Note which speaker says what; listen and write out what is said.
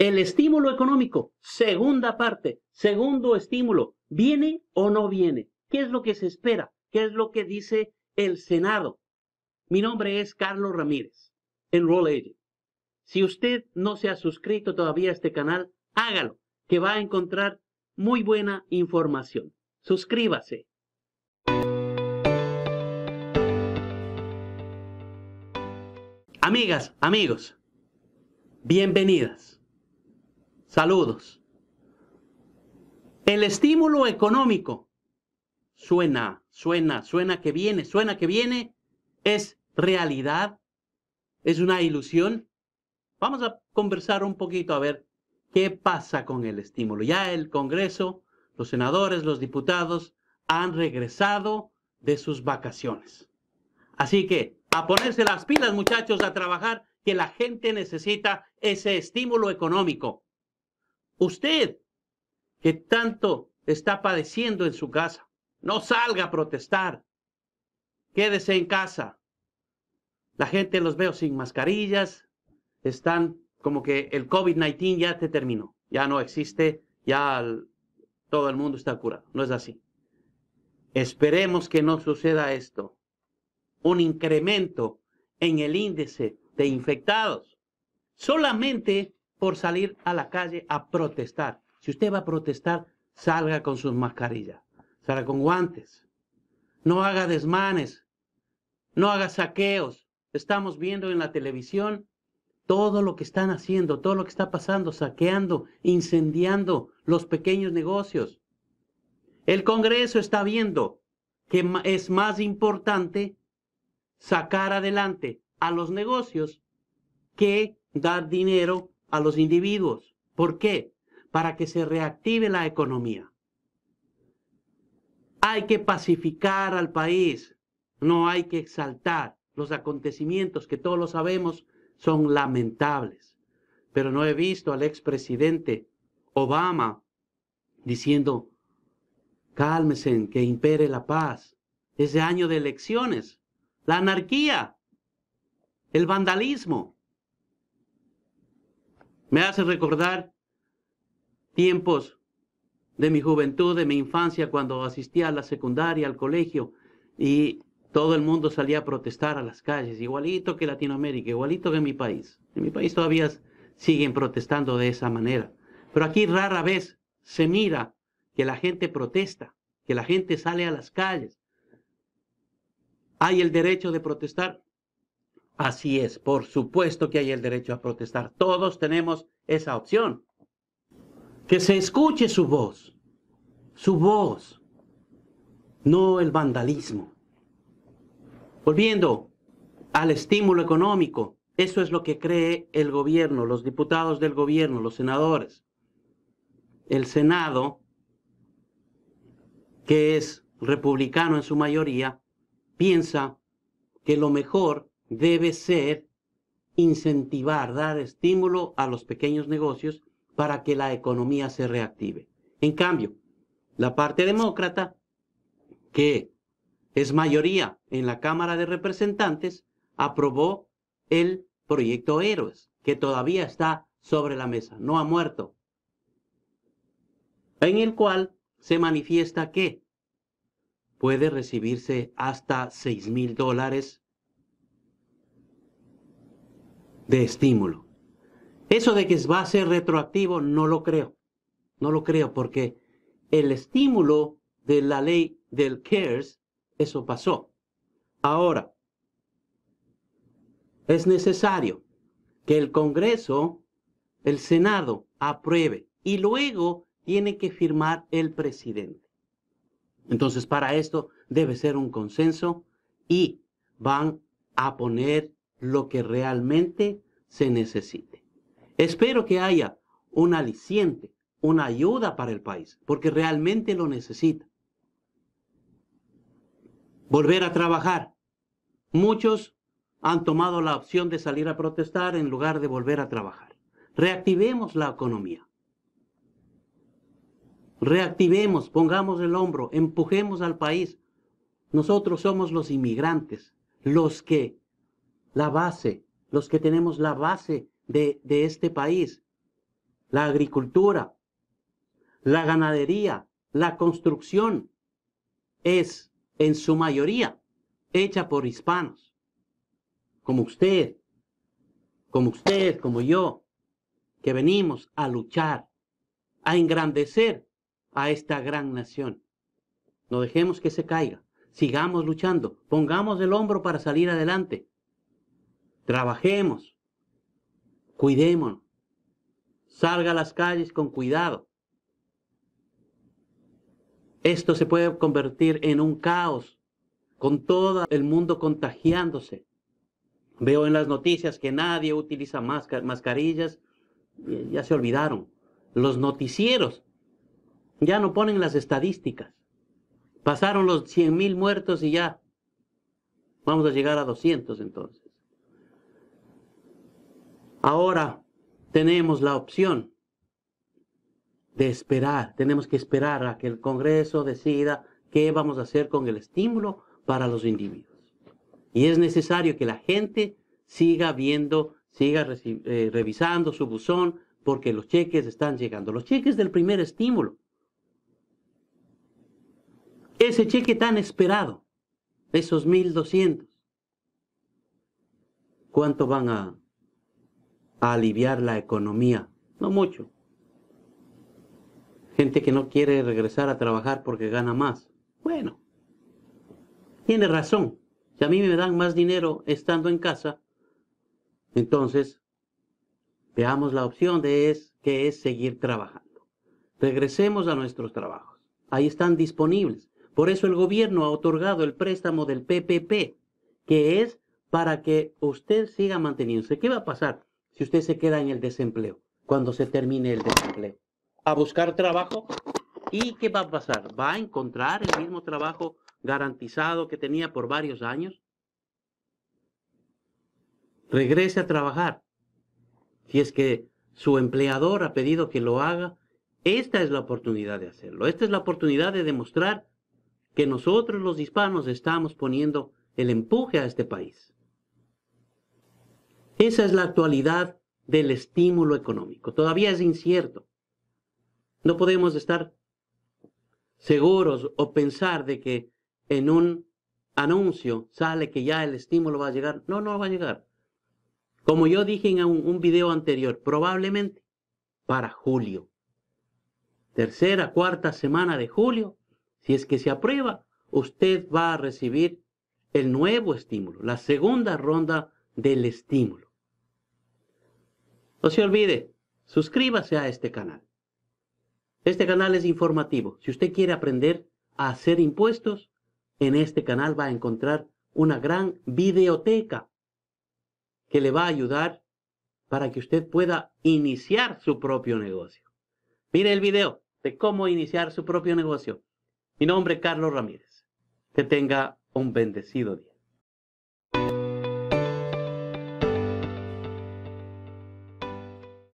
Speaker 1: El estímulo económico, segunda parte, segundo estímulo, ¿viene o no viene? ¿Qué es lo que se espera? ¿Qué es lo que dice el Senado? Mi nombre es Carlos Ramírez, Enroll Si usted no se ha suscrito todavía a este canal, hágalo, que va a encontrar muy buena información. Suscríbase. Amigas, amigos, bienvenidas. Saludos. El estímulo económico suena, suena, suena que viene, suena que viene, es realidad, es una ilusión. Vamos a conversar un poquito a ver qué pasa con el estímulo. Ya el Congreso, los senadores, los diputados han regresado de sus vacaciones. Así que a ponerse las pilas, muchachos, a trabajar, que la gente necesita ese estímulo económico. Usted que tanto está padeciendo en su casa, no salga a protestar. Quédese en casa. La gente los veo sin mascarillas, están como que el COVID-19 ya te terminó, ya no existe, ya todo el mundo está curado. No es así. Esperemos que no suceda esto. Un incremento en el índice de infectados. Solamente por salir a la calle a protestar. Si usted va a protestar, salga con sus mascarillas, salga con guantes, no haga desmanes, no haga saqueos. Estamos viendo en la televisión todo lo que están haciendo, todo lo que está pasando, saqueando, incendiando los pequeños negocios. El Congreso está viendo que es más importante sacar adelante a los negocios que dar dinero a los individuos. ¿Por qué? Para que se reactive la economía. Hay que pacificar al país, no hay que exaltar los acontecimientos que todos lo sabemos son lamentables. Pero no he visto al expresidente Obama diciendo, cálmese, que impere la paz. Es año de elecciones, la anarquía, el vandalismo. Me hace recordar tiempos de mi juventud, de mi infancia, cuando asistía a la secundaria, al colegio, y todo el mundo salía a protestar a las calles, igualito que Latinoamérica, igualito que mi país. En mi país todavía siguen protestando de esa manera. Pero aquí rara vez se mira que la gente protesta, que la gente sale a las calles. Hay el derecho de protestar, Así es, por supuesto que hay el derecho a protestar. Todos tenemos esa opción. Que se escuche su voz, su voz, no el vandalismo. Volviendo al estímulo económico, eso es lo que cree el gobierno, los diputados del gobierno, los senadores. El Senado, que es republicano en su mayoría, piensa que lo mejor debe ser incentivar, dar estímulo a los pequeños negocios para que la economía se reactive. En cambio, la parte demócrata, que es mayoría en la Cámara de Representantes, aprobó el proyecto Héroes, que todavía está sobre la mesa, no ha muerto, en el cual se manifiesta que puede recibirse hasta 6 mil dólares de estímulo. Eso de que va a ser retroactivo no lo creo. No lo creo porque el estímulo de la ley del CARES, eso pasó. Ahora, es necesario que el Congreso, el Senado, apruebe y luego tiene que firmar el presidente. Entonces, para esto debe ser un consenso y van a poner lo que realmente se necesite. Espero que haya un aliciente, una ayuda para el país, porque realmente lo necesita. Volver a trabajar. Muchos han tomado la opción de salir a protestar en lugar de volver a trabajar. Reactivemos la economía. Reactivemos, pongamos el hombro, empujemos al país. Nosotros somos los inmigrantes, los que la base los que tenemos la base de, este país, la agricultura, la ganadería, la construcción, es en su mayoría hecha por hispanos, como usted, como usted, como yo, que venimos a luchar, a engrandecer a esta gran nación. No dejemos que se caiga, sigamos luchando, pongamos el hombro para salir adelante. Trabajemos. Cuidémonos. Salga a las calles con cuidado. Esto se puede convertir en un caos, con todo el mundo contagiándose. Veo en las noticias que nadie utiliza mascarillas, ya se olvidaron. Los noticieros ya no ponen las estadísticas. Pasaron los 100.000 muertos y ya vamos a llegar a 200 entonces. Ahora tenemos la opción de esperar, tenemos que esperar a que el Congreso decida qué vamos a hacer con el estímulo para los individuos. Y es necesario que la gente siga viendo, siga eh, revisando su buzón, porque los cheques están llegando, los cheques del primer estímulo. Ese cheque tan esperado, esos 1.200, ¿cuánto van a aliviar la economía, no mucho. Gente que no quiere regresar a trabajar porque gana más. Bueno, tiene razón. Si a mí me dan más dinero estando en casa, entonces veamos la opción de es que es seguir trabajando. Regresemos a nuestros trabajos. Ahí están disponibles. Por eso el gobierno ha otorgado el préstamo del PPP, que es para que usted siga manteniéndose. ¿Qué va a pasar? usted se queda en el desempleo, cuando se termine el desempleo, a buscar trabajo. ¿Y qué va a pasar? ¿Va a encontrar el mismo trabajo garantizado que tenía por varios años? Regrese a trabajar. Si es que su empleador ha pedido que lo haga, esta es la oportunidad de hacerlo. Esta es la oportunidad de demostrar que nosotros los hispanos estamos poniendo el empuje a este país. Esa es la actualidad del estímulo económico. Todavía es incierto. No podemos estar seguros o pensar de que en un anuncio sale que ya el estímulo va a llegar. No, no va a llegar. Como yo dije en un, video anterior, probablemente para julio. Tercera, cuarta semana de julio, si es que se aprueba, usted va a recibir el nuevo estímulo, la segunda ronda del estímulo. No se olvide, suscríbase a este canal. Este canal es informativo. Si usted quiere aprender a hacer impuestos, en este canal va a encontrar una gran videoteca que le va a ayudar para que usted pueda iniciar su propio negocio. Mire el video de cómo iniciar su propio negocio. Mi nombre es Carlos Ramírez. Que tenga un bendecido día.